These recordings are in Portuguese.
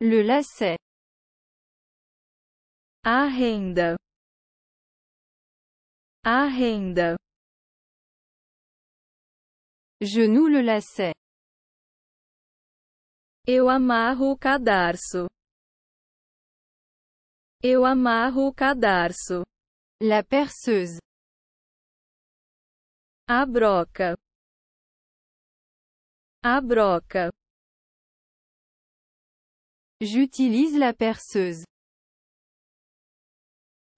Le lacet. A renda. A renda. Genou le lacet. Eu amarro o cadarço. Eu amarro o cadarço. La perceuse. A broca. A broca. J'utilise la perceuse.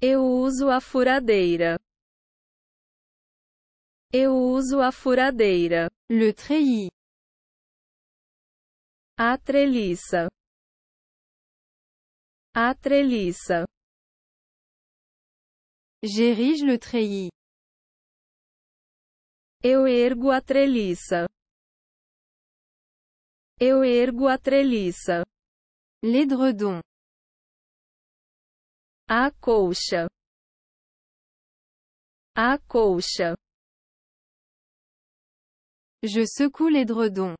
Eu uso a furadeira. Eu uso a furadeira. Le treillis. A treliça. A treliça. J'érige le treillis. Eu ergo a treliça. Eu ergo a treliça. L'édredon. A colcha. A colcha. Je secoue l'édredon.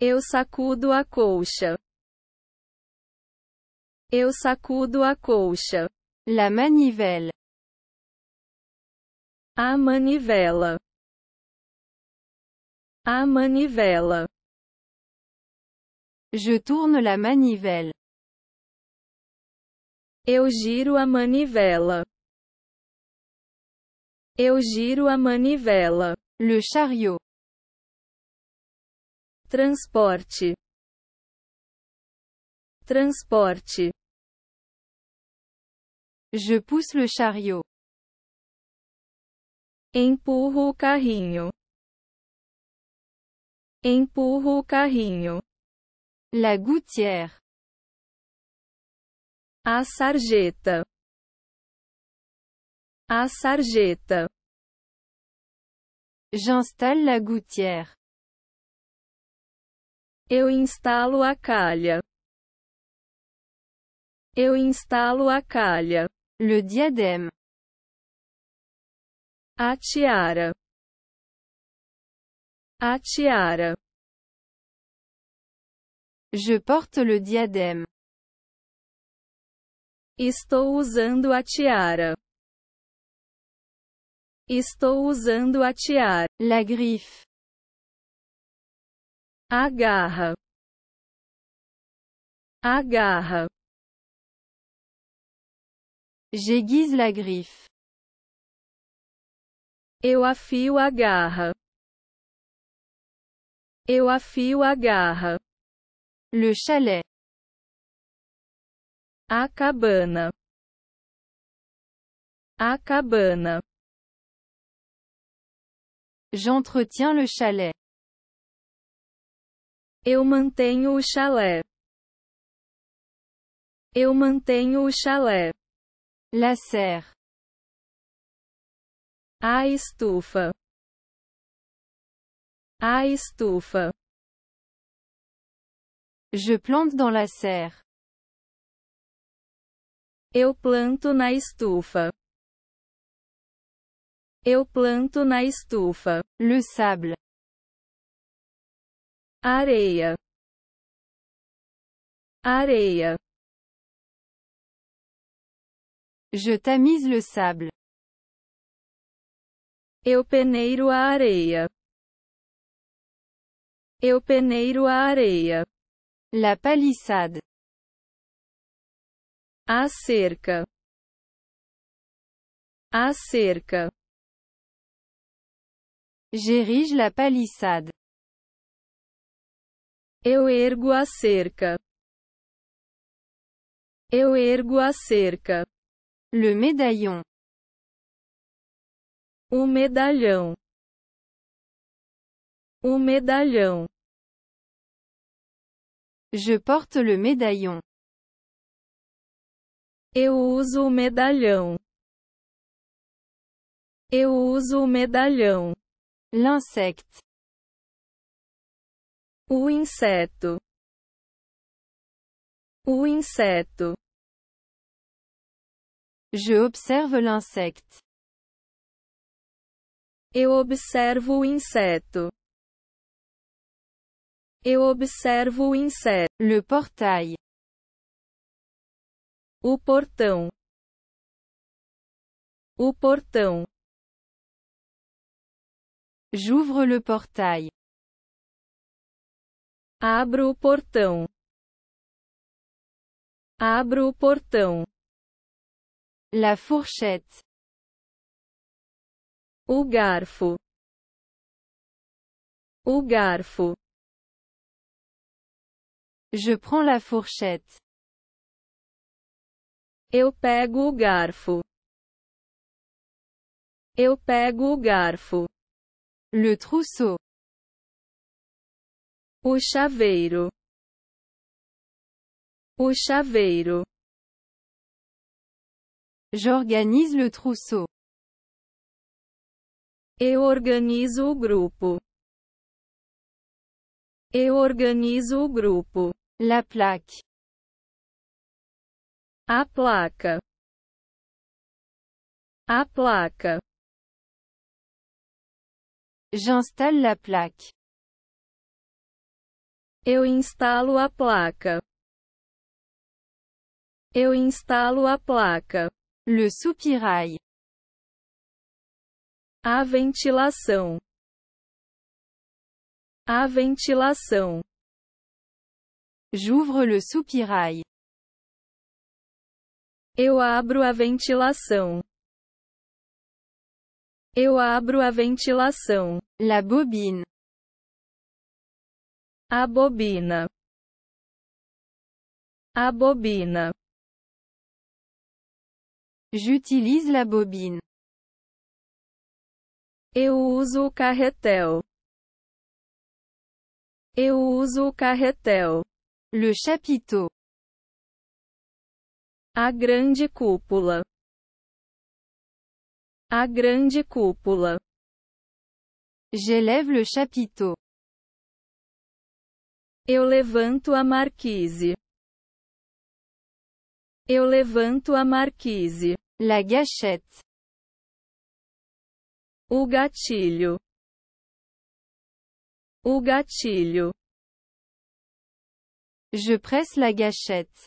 Eu sacudo a colcha. Eu sacudo a colcha. La manivelle. A manivela. A manivela. Je tourne la manivelle. Eu giro a manivela. Eu giro a manivela. Le chariot. Transporte. Transporte. Je pousse le chariot. Empurro o carrinho. Empurro o carrinho. La gouttière. A sarjeta. A sarjeta. J'installe la gouttière. Eu instalo a calha. Eu instalo a calha. Le diadème. A tiara. A tiara. Je porte le diadème. Estou usando a tiara. Estou usando a tiara. La griffe. A garra. A garra. J'aiguise la griffe. Eu afio a garra. Eu afio a garra. Le chalet. A cabana. A cabana. J'entretiens le chalet. Eu mantenho o chalet. Eu mantenho o chalet. La serre. A estufa. A estufa. Je plante dans la serre. Eu planto na estufa. Eu planto na estufa. Le sable. Areia. Areia. Je tamise le sable. Eu peneiro a areia. Eu peneiro a areia. La palissade. A cerca. A cerca. J'érige la palissade. Eu ergo a cerca. Eu ergo a cerca. Le médaillon. O médaillon. O medalhão. Je porte le médaillon. Eu uso o medalhão. Eu uso o medalhão. L'insecte. O inseto. O inseto. Je observe l'insecte. Eu observo o inseto. Eu observo o inseto. Le portail. O portão. O portão. J'ouvre le portail. Abro o portão. Abro o portão. La fourchette. O garfo. O garfo. Je prends la fourchette. Eu pego o garfo. Eu pego o garfo. Le trousseau. O chaveiro. O chaveiro. J'organise le trousseau. Eu organise o grupo. Eu organizo o grupo. La plaque. A placa. A placa. J'installe la plaque. Eu instalo a placa. Eu instalo a placa. Le soupirail. A ventilação. A ventilação. J'ouvre le soupirail. Eu abro a ventilação. Eu abro a ventilação. La bobine. A bobina. A bobina. J'utilise la bobine. Eu uso o carretel. Eu uso o carretel. Le chapiteau. A grande cúpula. A grande cúpula. J'élève le chapiteau. Eu levanto a marquise. Eu levanto a marquise. La gâchette. O gatilho. Je presse la gâchette.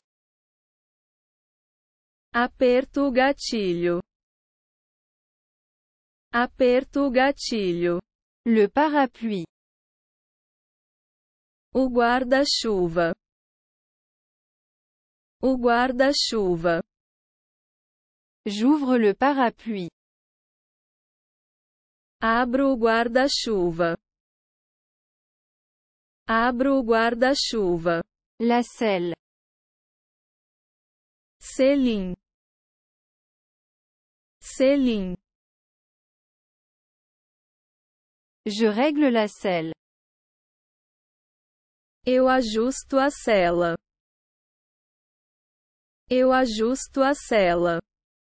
Aperto au gatilho. Aperto au gatilho. Le parapluie. O guarda-chuva. Au guarda-chuva. J'ouvre le parapluie. Abre au guarda-chuva. Abro o guarda-chuva. La selle. Selim. Selim. Je règle la selle. Eu ajusto a cela. Eu ajusto a cela.